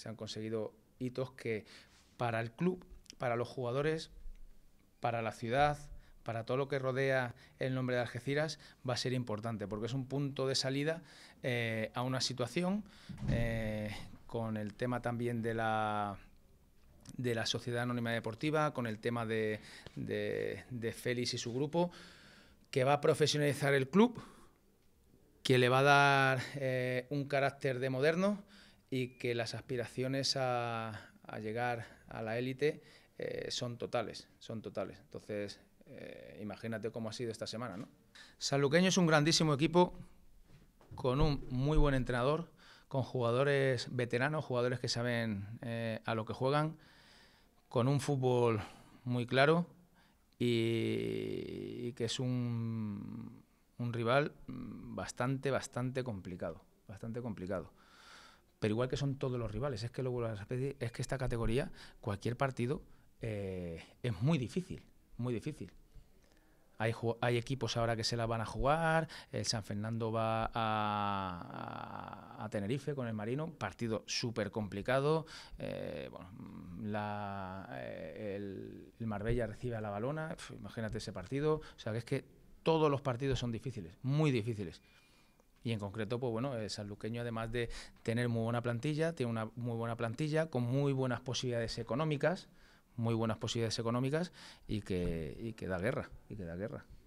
se han conseguido hitos que para el club, para los jugadores, para la ciudad, para todo lo que rodea el nombre de Algeciras va a ser importante, porque es un punto de salida eh, a una situación eh, con el tema también de la de la Sociedad Anónima Deportiva, con el tema de, Félix y su grupo, que va a profesionalizar el club, que le va a dar eh, un carácter de moderno, y que las aspiraciones a, llegar a la élite eh, son totales, son totales. Entonces, eh, imagínate cómo ha sido esta semana, ¿no? Sanluqueño es un grandísimo equipo con un muy buen entrenador, con jugadores veteranos, jugadores que saben eh, a lo que juegan, con un fútbol muy claro y, que es un, un rival mm, bastante, bastante complicado, bastante complicado pero igual que son todos los rivales, es que es que esta categoría, cualquier partido, eh, es muy difícil, muy difícil. Hay, hay, equipos ahora que se la van a jugar, el San Fernando va a, Tenerife con el Marino, partido súper complicado, eh, eh, el, Marbella recibe a la balona, imagínate ese partido, o sea que es que todos los partidos son difíciles, muy difíciles. Y en concreto, pues bueno, el sanluqueño, además de tener muy buena plantilla, tiene una muy buena plantilla con muy buenas posibilidades económicas, muy buenas posibilidades económicas y que, y que da guerra, y que da guerra.